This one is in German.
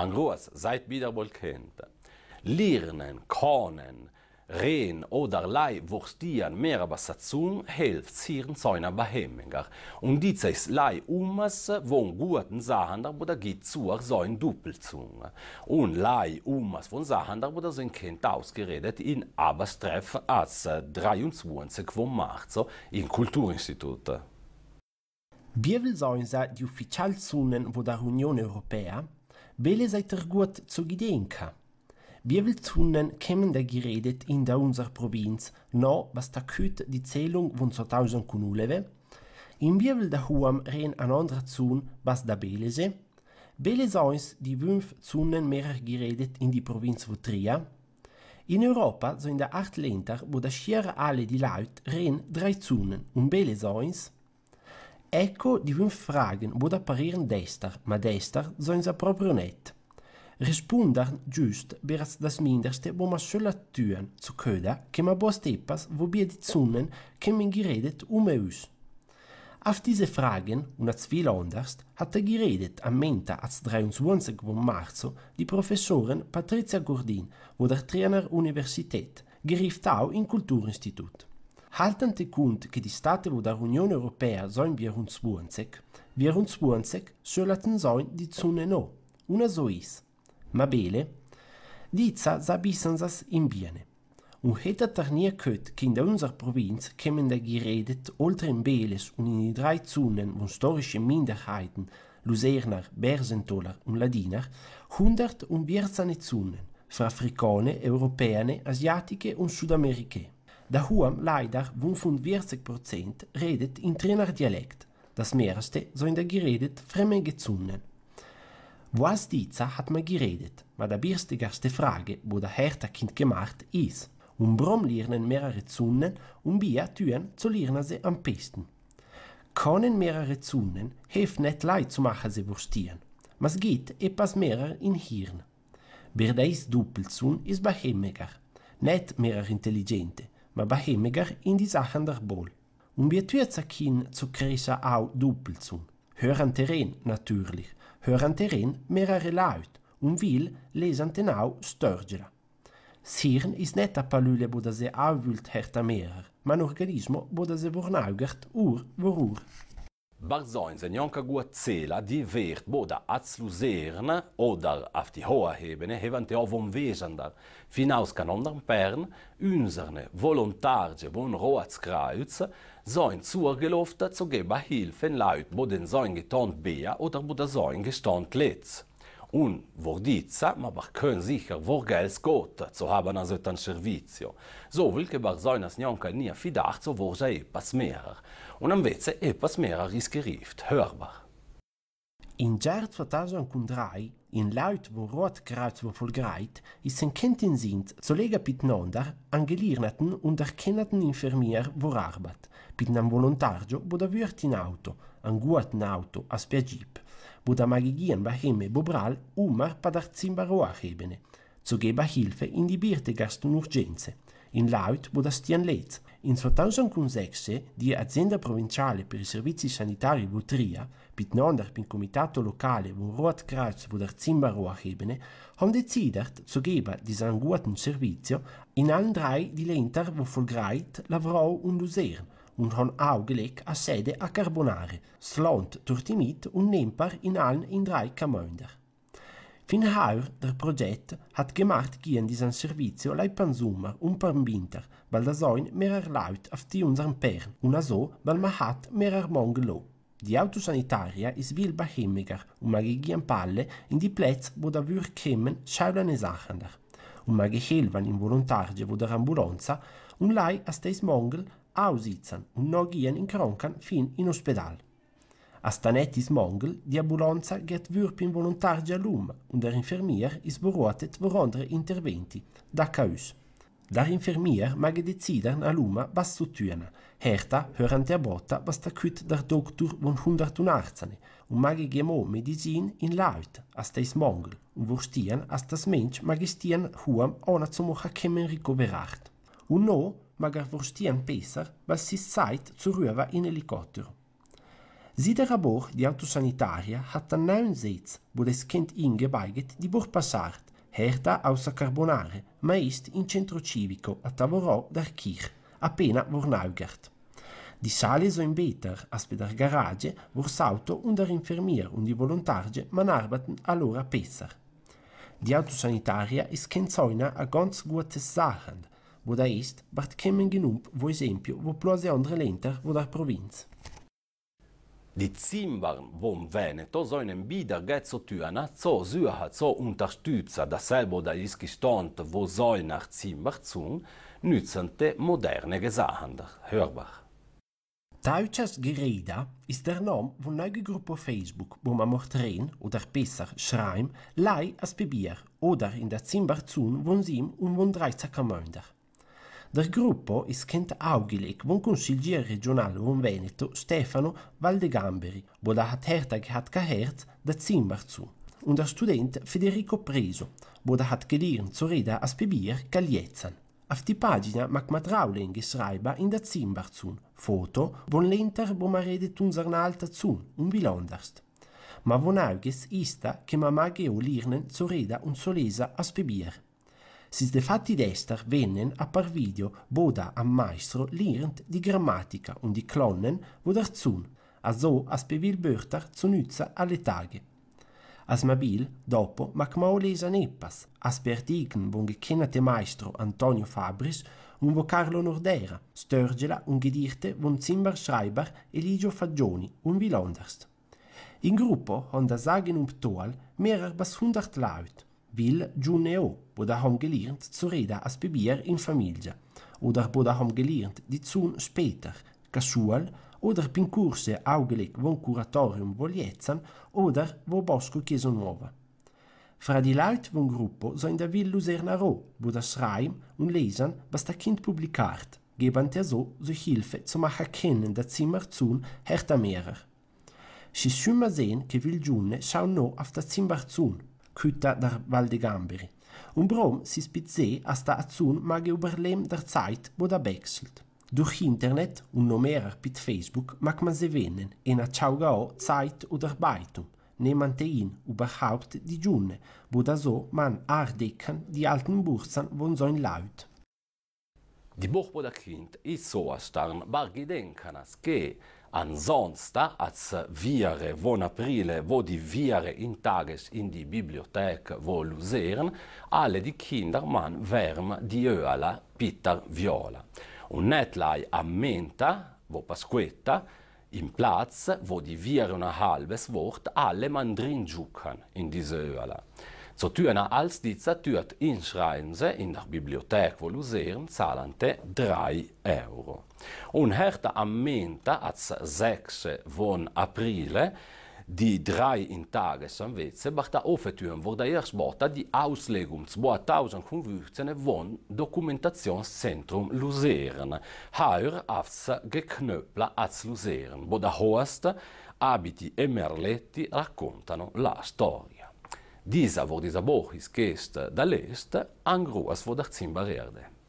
an Anguas, seid wieder wohl kennt. Lernen, können, reden oder Lei, leihwurstieren mehr Bassatzung hilft zieren einer Behemminger. Und ist Lei umas, von guten Sahander, wo da geht zu so ein Doppelzung. Und Lei umas von wo da sind Kind ausgeredet in Abastreff als 23 März im Kulturinstitut. Wir will sein, die Ufficialzonen von der Union Europäer Bele seiter guat zogidenka. Wirbelzunnen kämen da geredet in der unser Provinz, no was da küt die Zählung von 2000 Kunulewe. In Wirbel da huam ren an andra Zun, was da Belese. Belese ois die fünf Zunnen mehrer geredet in die Provinz von Tria. In Europa so in der acht Länder, wo da schier alle die Leute ren drei Zunnen und Belese ois Echo die fünf Fragen borde apparieren desta, ma desta sie proprio net. Respundar just bereits das Mindeste, wo man schöller tun zu können, que man bost etwas, wo wir die Zunnen, que man geredet um uns. Auf diese Fragen und als viel anders hat er geredet am Montag, als 23. März, die Professorin Patricia Gordin, wo der Trainer Universität, gerieft auch im Kulturinstitut. Haltend kund che di Staten der Union Europea sollen wir uns wuenzig, wir uns wuenzig sollten sollen die Zune no, una so is. Ma bele, diza sabissensas in Biene. Un heta tarnier köt, che in der Provinz kämen der geredet, oltre in Beles und in die drei Zunen von historischen Minderheiten, Luserner, Bersentoler und Ladiner, hundert und vierzane Zunen, fra Afrikane, Europäane, Asiatiche und Südamerikaner. Dahuam leider 45% redet in Trainerdialekt, Dialekt, das meiste sind geredet fremde Zungen. Was dieser hat man geredet, aber die wichtigste Frage, wo der Hertha Kind gemacht ist. Um warum lernen mehrere Zungen und wie tun, zu lernen sie am besten. Können mehrere Zungen helfen nicht leid zu machen, sie verstehen. Mas geht etwas mehr in Hirn. Wer da ist doppelzun, ist behämmiger, nicht mehr intelligente. Mabahemegher in die Sachen der Bol. Um Bietuerzakin zu Kresa au Duppelzun. Hören terren, natürlich, hören terren mehrere Leute und will lesen den au Störgela. Sirn ist nicht a Palüle, wo das sie auch wühlt, herter mehrer, man Organismo, wo das sie vornaugert, ur, vorur. Barzoi Senjonkagur Zela, die wird boda Azluzern oder auf die hohe Ebene, hevante auf um Wesender, hinaus kann anderen Pern, unserne Volontarge von Roatskreuz, sein zugeloftet zu geben Hilfen Leuten, wo den sein getont bea oder wo der sein gestont letzt. Und wo die Zeit, ma barcön sicher wo Geld scotta, zu haben an so einem servizio. So will che barzoinas nicht e mehr fidar, so es etwas mehr. Und am wetze etwas mehr is gerieft, hörbar. In Jahr 2003, in luid wo Rotkreuz wo Volgreit, ist ein Kentin sind, Zolega Pitnondar, angelirnaten und erkenneten Infirmier, wo Arbat, Pitnam Volontargio, wo da Würt in Auto, an guten Auto, as per Jeep, wo da Magigien bei Hemme Bobral, Umar, Padar Zimbaroach ebene, zu Hilfe in die Birte Gastunurgenze in Laut, Bodastian-Lez. In 2006 die Azienda Provinciale per i Servizi Sanitari Butria, Bitnondert beim Komitato Lokale vom Rot Kreuz Wuderzimmer Roachebene, haben desidert zu geben diesen guten Servizio in allen drei die Länder, wo Volgreit, Lavrau und Luzern und haben auch gelegt a Sede a Carbonare, Slont, Turtimit und Nempar in allen in drei Kamönder. Finnair, der Projekt, hat gemacht gegen diesen Servizio Leipansumer und Parmbinter, weil da sollen mehrere Leute auf die unseren Pern und so, weil man hat mehrere Mongelo. Die Autosanitaria ist viel behemmiger und man geht Palle in die Plätze, wo da wir kämen, schauen es achander. Und man geht helfen in Volontarge wo der Ambulanza und lei als des Mongel aussitzen und noch gehen in Kronkan fin in Ospedal. Astanetis Mongel, die Ambulanza geht Würpin volontarja Lum und der Infirmier ist beruatet worandre Interventi, da KUs. Der Infirmier mag decidern a Luma was zu tun, herta hören der Botta was da küt der Doktor von 100 Arzane und mag gemo Medizin in Laut, as des Mongel und wo stehen as das Mensch mag stehen huam ohne zu mocha kemen ricoveracht. Und no mag er wo stehen besser, was sie Zeit zu rüber in Helikopter. Siderabor, die Autosanitaria, hat einen neuen Sitz, wo das Kind eingebeiget, die Burpassart, Herda außer Carbonare, ma ist in Centro Civico, a Tavorò der Kirch, appena vor Naugert. Die Saale so im Beter, als bei der Garage, wo das Auto und der Infirmier und die Volontarge man arbeiten allora besser. Die Autosanitaria ist kein Zäuner a ganz gutes Sachen, wo da ist, bald kämen genug, wo Esempio, wo plose andere Länder, wo der Provinz. Die von Veneto sollen wieder zu Türen zur Suche zu unterstützen, dasselbe da ist gestanden, wo soll nach Zimbar zu, nützende moderne Gesanghandel. Hörbar. Deutsches Gereda ist der Name von einer Gruppe Facebook, wo man macht reden oder besser schreiben, lei als Papier oder in der Zimbarzun von sieben und von 13 Gemeinden. Del gruppo Ischent Augilik, buon consigliere regionale von Veneto Stefano Valdegamberi, wo da hat Hertag hat gehört, da Zimmar Und der Student Federico Preso, wo da hat gelernt zu reden als Bier Kaljetzan. Auf die Pagina mag man Trauling e schreiben in der Zimmar zu. Foto, von Lenter, wo man redet unseren Alter zu, und wie anders. Ma von Auges ist da, che man mag e lernen zu reden und zu lesen als de fatti d'Estar vennen a par video boda am Maestro lernt di Grammatica und di Klonnen, wo darzun, so as Bevil Börter zu nütza alle Tage. As Mabil, dopo, mac lesa neppas, as per dign von gekennate Maestro Antonio Fabris un vocarlo Nordera, Störgela un Gedirte von Zimbar Schreiber Eligio Fagioni und Vilonderst. In Gruppo honda Sagen um Ptoal, mehrer bas hundert Leute, Bill wo da har gelernt zu reden als Babyer in Familie. Oder wo da har gelernt die Zun später, casual, oder pin kurse augelik von Kuratorium voljetzan, oder wo bosco chieso nuova. Fra die Leute von Gruppo sollen da Will Luzerna Roh, wo da Schreiben und Lesen, was der Kind publikart, geben der so so Hilfe zu machen kennen, da Zimmer Zun härter mehrer. Sie schimmer sehen, ke Will Giunne schau no auf da Zimmer Zun, Küter der Gamberi. Und Brom si spitze hasta azun mag Überleben der Zeit, wo da wechselt. Durch Internet und noch mehrer mit Facebook mag man sie wähnen, in a Ciao Zeit oder Beitum Ne man te ihn überhaupt die Junne, wo da so man Ardecken die alten Bursan von so laut. Die Buch, wo der Kind ist so erstarren, war gedenken, als Ansonsten, als wir von April, wo die wir in Tages in die Bibliothek wo lusieren, alle die Kinder man wärm die Öala, Peter Viola. Und netlei ammenta, wo Pasquetta, in Platz, wo die wir eine halbes Wort alle Mandrin jucken in diese Öala. Zo tuena als ditza tuat inschreiben in der Bibliothek, wo Luzern zahlante 3 euro. Un herta ammenta als 6 von aprile die drei in Tagesanwitze, bach da ofetüren wurde erst bota die Auslegung 2015 von Dokumentationszentrum Luzern. Heuer afs geknöppla als Luzern, wo da Horst, Abiti e Merletti raccontano la storia. Dieser, vor dieser Buch ist, che est dall'est, în grua vor dacțin erde.